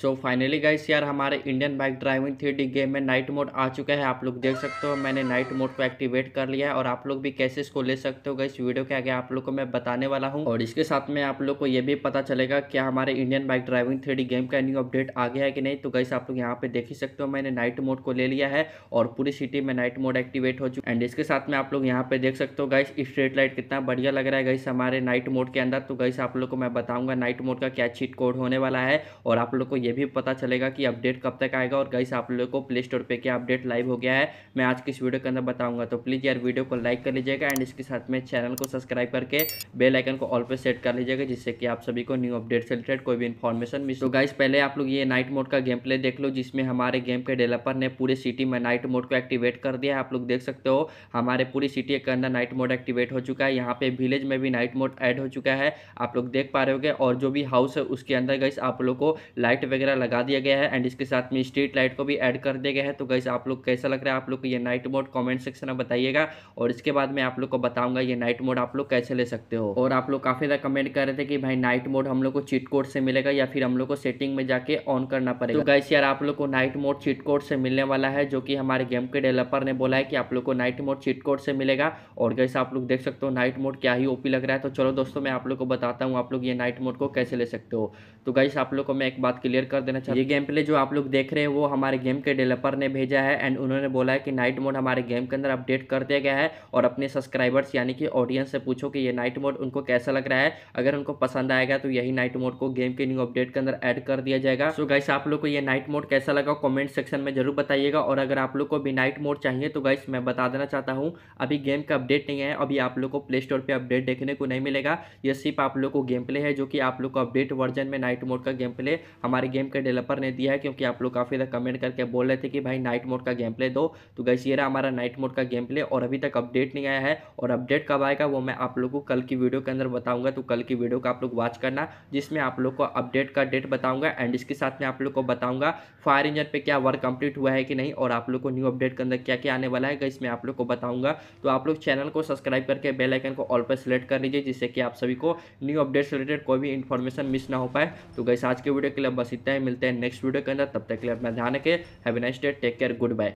so finally guys यार हमारे Indian bike driving three game में नाइट मोड आ चुका है आप लोग देख सकते हो मैंने नाइट मोड को एक्टिवेट कर लिया है और आप लोग भी कैसे इसको ले सकते हो गाइस वीडियो के आगे आप लोग को मैं बताने वाला हूँ और इसके साथ में आप लोग को ये भी पता चलेगा क्या हमारे Indian bike driving three game का न्यू अपडेट आ गया है कि नहीं तो गाइस आप लोग यहाँ पे देख ही सकते हो मैंने नाइट मोड को ले लिया है और पूरी सिटी में नाइट मोड एक्टिवेट हो चुका एंड इसके साथ में आप लोग यहाँ पे देख सकते हो गाइस स्ट्रीट लाइट कितना बढ़िया लग रहा है गाइस हमारे नाइट मोड के अंदर तो गाइस आप लोग को मैं बताऊंगा नाइट मोड का क्या चीट कोड होने वाला है और आप लोग को ये ये भी पता चलेगा कि अपडेट कब तक आएगा और गाइस आप लोगों को प्ले स्टोर पे क्या अपडेट लाइव हो गया है मैं आज किस वीडियो के अंदर बताऊंगा तो प्लीज़ यार वीडियो को लाइक कर लीजिएगा एंड इसके साथ में चैनल को सब्सक्राइब करके बेल आइकन को ऑल पे सेट कर लीजिएगा जिससे कि आप सभी को न्यू अपडेट से रिलेटेड कोई भी इन्फॉर्मेशन मिस तो गाइस पहले आप लोग ये नाइट मोड का गेम प्ले देख लो जिसमें हमारे गेम के डेवलपर ने पूरे सिटी में नाइट मोड को एक्टिवेट कर दिया है आप लोग देख सकते हो हमारे पूरी सिटी के अंदर नाइट मोड एक्टिवेट हो चुका है यहाँ पे विलेज में भी नाइट मोड ऐड हो चुका है आप लोग देख पा रहे हो और जो भी हाउस है उसके अंदर गाइस आप लोग को लाइट वगैरह लगा दिया गया है एंड इसके साथ में स्ट्रीट लाइट को भी ऐड कर दिया गया है तो गैस आप लोग कैसा लग रहा है आप लोग को ये नाइट मोड कमेंट सेक्शन में बताइएगा और इसके बाद मैं आप लोग को बताऊंगा ये नाइट मोड आप लोग कैसे ले सकते हो और आप लोग काफ़ी ज़्यादा कमेंट कर रहे थे कि भाई नाइट मोड हम लोग को चीट कोड से मिलेगा या फिर हम लोग को सेटिंग में जाके ऑन करना पड़ेगा तो गैस यार आप लोग को नाइट मोड चीट कोड से मिलने वाला है जो कि हमारे गेम के डेवलपर ने बोला है कि आप लोग को नाइट मोड चीट कोड से मिलेगा और गैस आप लोग देख सकते हो नाइट मोड क्या ही ओपी लग रहा है तो चलो दोस्तों मैं आप लोग को बताता हूँ आप लोग ये नाइट मोड को कैसे ले सकते हो तो गैस आप लोग को मैं एक बात क्लियर कर देना चाहिए ये गेम प्ले जो आप लोग देख रहे हैं वो हमारे गेम के डेवलपर ने भेजा है एंड उन्होंने बोला है कि नाइट मोड हमारे गेम के अंदर अपडेट कर दिया गया है और अपने सब्सक्राइबर्स यानी कि ऑडियंस से पूछो कि ये नाइट मोड उनको कैसा लग रहा है अगर उनको पसंद आएगा तो यही नाइट मोड को गेम के न्यू अपडेट के अंदर एड कर दिया जाएगा सो गाइस आप लोग को ये नाइट मोड कैसा लगा कॉमेंट सेक्शन में जरूर बताइएगा और अगर आप लोग को भी नाइट मोड चाहिए तो गाइस मैं बता देना चाहता हूँ अभी गेम का अपडेट नहीं है अभी आप लोग को प्ले स्टोर पर अपडेट देखने को नहीं मिलेगा ये सिर्फ आप लोग को गेम प्ले है जो कि आप लोग को अपडेट वर्जन में नाइट मोड का गेम प्ले हमारे गेम गेम के डेवलपर ने दिया है क्योंकि आप लोग काफ़ी ज़्यादा कमेंट करके बोल रहे थे कि भाई नाइट मोड का गेम प्ले दो तो गैस ये रहा हमारा नाइट मोड का गेम प्ले और अभी तक अपडेट नहीं आया है और अपडेट कब आएगा वो मैं आप लोग को कल की वीडियो के अंदर बताऊँगा तो कल की वीडियो को आप लोग वॉच करना जिसमें आप लोग को अपडेट का डेट बताऊँगा एंड इसके साथ में आप लोग को बताऊँगा फायर इंजन पर क्या वर्क कम्प्लीट हुआ है कि नहीं और आप लोग को न्यू अपडेट के अंदर क्या क्या आने वाला है गैस मैं आप लोग को बताऊँगा तो आप लोग चैनल को सब्सक्राइब करके बेलाइकन को ऑल पर सेलेक्ट कर लीजिए जिससे कि आप सभी को न्यू अपडेट्स रिलेटेड कोई भी इन्फॉर्मेशन मिस ना हो पाए तो गैस आज के वीडियो के लिए बस इतना मिलते हैं नेक्स्ट वीडियो के अंदर तब तक के लिए अपना ध्यान रखें have a nice day take care good bye